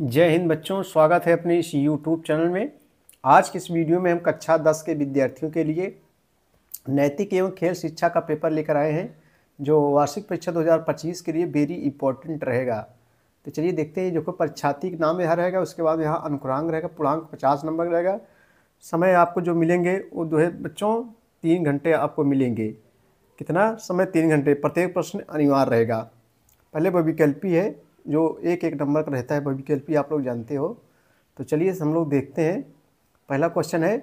जय हिंद बच्चों स्वागत है अपने इस यूट्यूब चैनल में आज के इस वीडियो में हम कक्षा दस के विद्यार्थियों के लिए नैतिक एवं खेल शिक्षा का पेपर लेकर आए हैं जो वार्षिक परीक्षा 2025 के लिए वेरी इंपॉर्टेंट रहेगा तो चलिए देखते हैं जो कि परीक्षार्थी नाम यहाँ रहेगा उसके बाद यहाँ अनुकुरांग रहेगा पूर्णांक पचास नंबर रहेगा समय आपको जो मिलेंगे वो दो है बच्चों तीन घंटे आपको मिलेंगे कितना समय तीन घंटे प्रत्येक प्रश्न अनिवार्य रहेगा पहले वह विकल्पी है जो एक एक नंबर का रहता है बॉबी आप लोग जानते हो तो चलिए हम लोग देखते हैं पहला क्वेश्चन है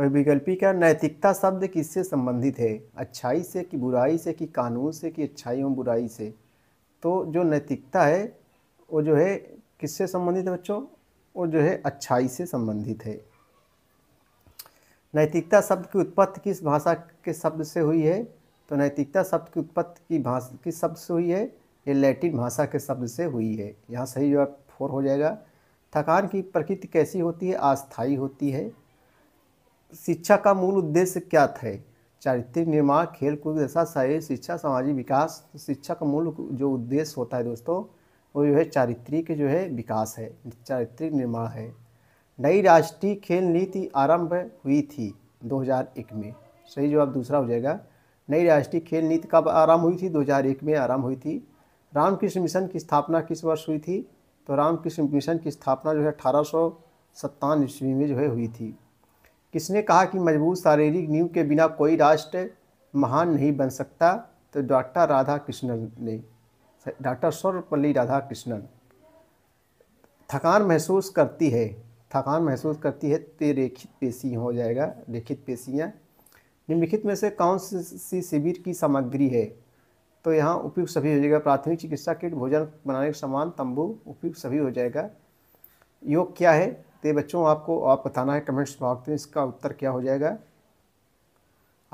वैविकल्पी का नैतिकता शब्द किससे संबंधित है अच्छाई से कि बुराई से कि कानून से कि अच्छाई और बुराई से तो जो नैतिकता है वो जो है किससे संबंधित है बच्चों वो जो है अच्छाई से संबंधित है नैतिकता शब्द की उत्पत्ति किस भाषा के शब्द से हुई है तो नैतिकता शब्द की उत्पत्ति की भाषा किस शब्द से हुई है ये लैटिन भाषा के शब्द से हुई है यहाँ सही जवाब फोर हो जाएगा थकान की प्रकृति कैसी होती है अस्थायी होती है शिक्षा का मूल उद्देश्य क्या था चारित्रिक निर्माण खेल कूद दशा शरीर शिक्षा सामाजिक विकास तो शिक्षा का मूल जो उद्देश्य होता है दोस्तों वो जो है चारित्रिक जो है विकास है चारित्रिक निर्माण है नई राष्ट्रीय खेल नीति आरंभ हुई थी 2001 में सही जवाब दूसरा हो जाएगा नई राष्ट्रीय खेल नीति कब आरंभ हुई थी 2001 में आरंभ हुई थी रामकृष्ण मिशन की स्थापना किस वर्ष हुई थी तो रामकृष्ण मिशन की स्थापना जो है अठारह सौ ईस्वी में जो है हुई थी किसने कहा कि मजबूत शारीरिक नींव के बिना कोई राष्ट्र महान नहीं बन सकता तो डॉक्टर राधा कृष्णन ने डॉक्टर सर्वपल्ली राधा कृष्णन थकान महसूस करती है थकान महसूस करती है तो रेखित पेशी हो जाएगा रेखित पेशियाँ निम्नलिखित में से कौन सी शिविर की सामग्री है तो यहाँ उपयुक्त सभी हो जाएगा प्राथमिक चिकित्सा किट भोजन बनाने का सामान तंबू उपयुक्त सभी हो जाएगा योग क्या है तो बच्चों आपको आप बताना है कमेंट्स बॉक्स में इसका उत्तर क्या हो जाएगा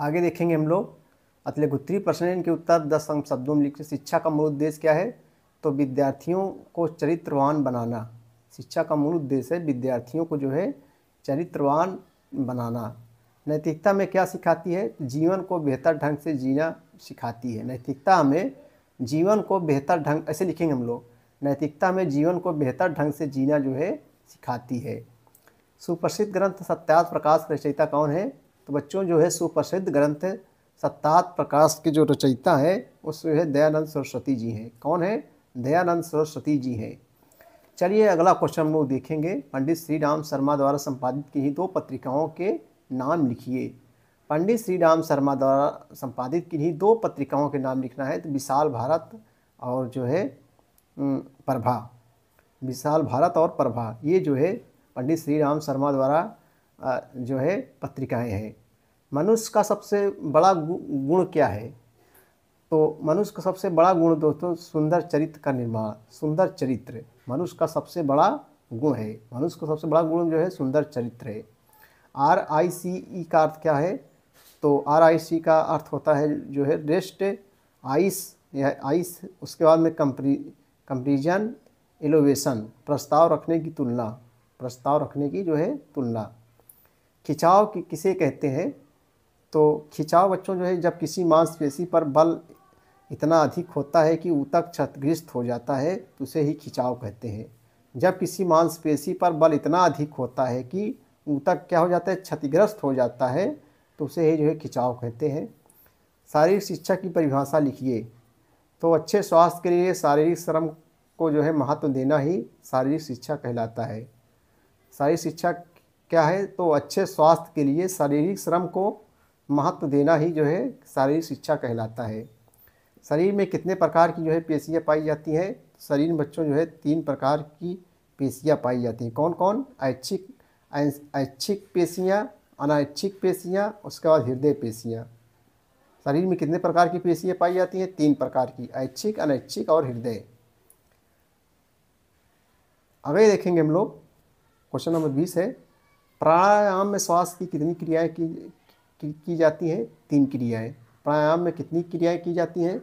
आगे देखेंगे हम लोग अतले गुत्री प्रश्न इनके उत्तर दस अंक शब्दों में लिखे शिक्षा का मूल उद्देश्य क्या है तो विद्यार्थियों को चरित्रवान बनाना शिक्षा का मूल उद्देश्य है विद्यार्थियों को जो है चरित्रवान बनाना नैतिकता में क्या सिखाती है जीवन को बेहतर ढंग से जीना सिखाती है नैतिकता हमें जीवन को बेहतर ढंग ऐसे लिखेंगे हम लोग नैतिकता में जीवन को बेहतर ढंग से जीना जो है सिखाती है सुप्रसिद्ध ग्रंथ सत्यात प्रकाश रचयिता कौन है तो बच्चों जो है सुप्रसिद्ध ग्रंथ सत्यात प्रकाश के जो रचयिता है वो जो है दयानंद सरस्वती जी हैं कौन है दयानंद सरस्वती जी हैं चलिए अगला क्वेश्चन हम लोग देखेंगे पंडित श्री राम शर्मा द्वारा संपादित की ही दो पत्रिकाओं के नाम लिखिए पंडित श्री राम शर्मा द्वारा संपादित किन्हीं दो पत्रिकाओं के नाम लिखना है तो विशाल भारत और जो है प्रभा विशाल भारत और प्रभा ये जो है पंडित श्री राम शर्मा द्वारा जो है पत्रिकाएं हैं मनुष्य का सबसे बड़ा गुण क्या है तो मनुष्य का सबसे बड़ा गुण दोस्तों सुंदर चरित्र का निर्माण सुंदर चरित्र मनुष्य का सबसे बड़ा गुण है मनुष्य का सबसे बड़ा गुण जो है सुंदर चरित्र है आर आई सी ई का अर्थ क्या है तो आर आई सी का अर्थ होता है जो है रेस्ट आइस या आइस उसके बाद में कंप्री कंपेरिजन एलोवेशन प्रस्ताव रखने की तुलना प्रस्ताव रखने की जो है तुलना खिंचाव कि किसे कहते हैं तो खिंचाव बच्चों जो है जब किसी मांसपेशी पर बल इतना अधिक होता है कि ऊतक क्षतग्रस्त हो जाता है तो उसे ही खिंचाव कहते हैं जब किसी मांसपेशी पर बल इतना अधिक होता है कि ऊतक क्या हो जाता है क्षतिग्रस्त हो जाता है तो उसे ही जो है खिंचाव कहते हैं शारीरिक शिक्षा की परिभाषा लिखिए तो अच्छे स्वास्थ्य के लिए शारीरिक श्रम को जो है महत्व देना ही शारीरिक शिक्षा कहलाता है शारीरिक शिक्षा क्या है तो अच्छे स्वास्थ्य के लिए शारीरिक श्रम को महत्व देना ही जो है शारीरिक शिक्षा कहलाता है शरीर में कितने प्रकार की जो है पेशियाँ पाई जाती हैं शरीर में बच्चों जो है तीन प्रकार की पेशियाँ पाई जाती हैं कौन कौन ऐच्छिक ऐच्छिक पेशियाँ अनैच्छिक पेशियाँ उसके बाद हृदय पेशियाँ शरीर में कितने प्रकार की पेशियाँ पाई जाती हैं तीन प्रकार की ऐच्छिक अनैच्छिक और हृदय अगले देखेंगे हम लोग क्वेश्चन नंबर बीस है प्राणायाम में श्वास की कितनी क्रियाएं की, की, की जाती हैं तीन क्रियाएं प्राणायाम में कितनी क्रियाएं की जाती हैं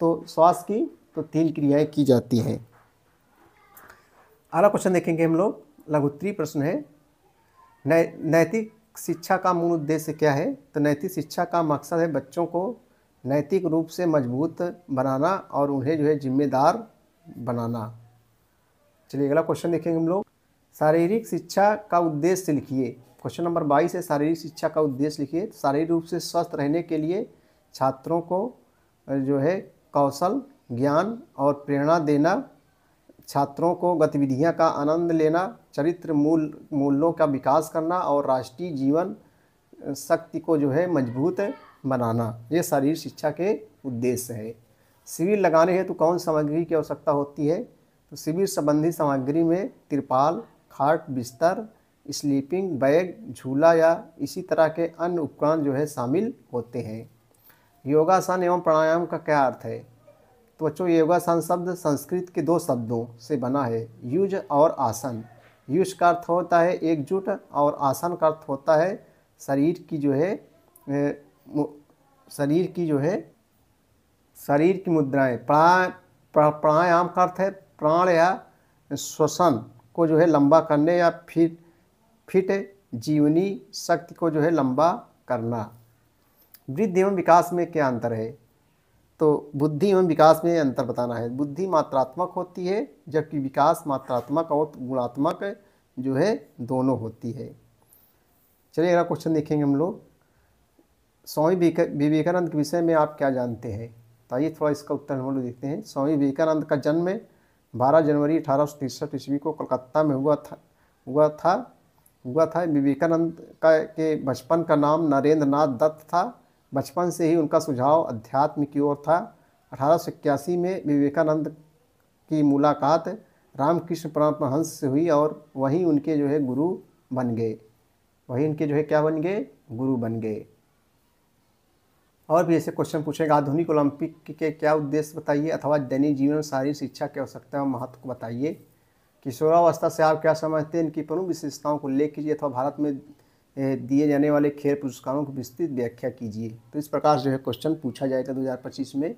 तो श्वास की तो तीन क्रियाएं की जाती हैं अगला क्वेश्चन देखेंगे हम लोग लघुत्तरी प्रश्न है नै नैतिक शिक्षा का मूल उद्देश्य क्या है तो नैतिक शिक्षा का मकसद है बच्चों को नैतिक रूप से मजबूत बनाना और उन्हें जो है जिम्मेदार बनाना चलिए अगला क्वेश्चन देखेंगे हम लोग शारीरिक शिक्षा का उद्देश्य लिखिए क्वेश्चन नंबर बाईस है शारीरिक शिक्षा का उद्देश्य लिखिए शारीरिक रूप से स्वस्थ रहने के लिए छात्रों को जो है कौशल ज्ञान और प्रेरणा देना छात्रों को गतिविधियाँ का आनंद लेना चरित्र मूल मूल्यों का विकास करना और राष्ट्रीय जीवन शक्ति को जो है मजबूत बनाना ये शारीरिक शिक्षा के उद्देश्य है शिविर लगाने हैं तो कौन सामग्री की आवश्यकता होती है तो शिविर संबंधी सामग्री में तिरपाल खाट बिस्तर स्लीपिंग बैग झूला या इसी तरह के अन्य उपकरण जो है शामिल होते हैं योगासन एवं प्राणायाम का क्या अर्थ है तो बच्चों योगासन शब्द संस्कृत के दो शब्दों से बना है युज और आसन युष का अर्थ होता है एकजुट और आसन का अर्थ होता है शरीर की जो है शरीर की जो है शरीर की मुद्राएं प्राण प्राणायाम का अर्थ है प्राण या श्वसन को जो है लंबा करने या फिट फिट जीवनी शक्ति को जो है लंबा करना वृद्धि एवं विकास में क्या अंतर है तो बुद्धि एवं विकास में अंतर बताना है बुद्धि मात्रात्मक होती है जबकि विकास मात्रात्मक और गुणात्मक जो है दोनों होती है चलिए अगला क्वेश्चन देखेंगे हम लोग स्वामी विवेकानंद के विषय में आप क्या जानते हैं तो आइए थोड़ा इसका उत्तर हम लोग देखते हैं स्वामी विवेकानंद का जन्म बारह जनवरी अठारह सौ तिरसठ ईस्वी को कलकत्ता में हुआ था हुआ था हुआ था विवेकानंद का के बचपन का नाम नरेंद्र नाथ दत्त था बचपन से ही उनका सुझाव अध्यात्म की ओर था अठारह में विवेकानंद की मुलाकात रामकृष्ण परमहंस से हुई और वहीं उनके जो है गुरु बन गए वहीं उनके जो है क्या बन गए गुरु बन गए और भी ऐसे क्वेश्चन पूछेगा आधुनिक ओलंपिक के क्या उद्देश्य बताइए अथवा दैनिक जीवन शारीरिक शिक्षा की आवश्यकता और महत्व को बताइए किशोरावस्था से आप क्या समझते हैं इनकी प्रमुख विशेषताओं को ले कीजिए अथवा भारत में दिए जाने वाले खेल पुरस्कारों की विस्तृत व्याख्या कीजिए तो इस प्रकार जो है क्वेश्चन पूछा जाएगा 2025 में